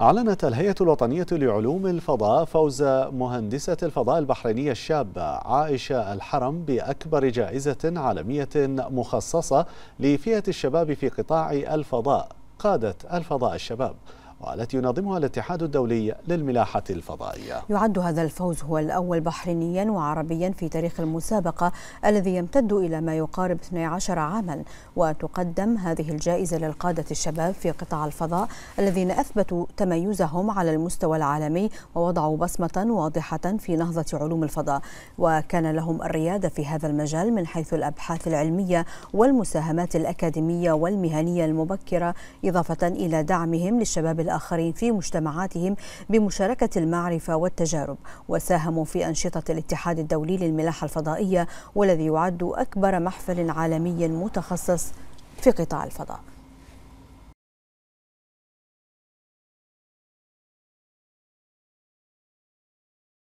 أعلنت الهيئة الوطنية لعلوم الفضاء فوز مهندسة الفضاء البحرينية الشابة عائشة الحرم بأكبر جائزة عالمية مخصصة لفئة الشباب في قطاع الفضاء قادة الفضاء الشباب والتي ينظمها الاتحاد الدولي للملاحة الفضائية يعد هذا الفوز هو الأول بحرينيا وعربيا في تاريخ المسابقة الذي يمتد إلى ما يقارب 12 عاما وتقدم هذه الجائزة للقادة الشباب في قطاع الفضاء الذين أثبتوا تميزهم على المستوى العالمي ووضعوا بصمة واضحة في نهضة علوم الفضاء وكان لهم الريادة في هذا المجال من حيث الأبحاث العلمية والمساهمات الأكاديمية والمهنية المبكرة إضافة إلى دعمهم للشباب بالآخرين في مجتمعاتهم بمشاركة المعرفة والتجارب وساهموا في أنشطة الاتحاد الدولي للملاحة الفضائية والذي يعد أكبر محفل عالمي متخصص في قطاع الفضاء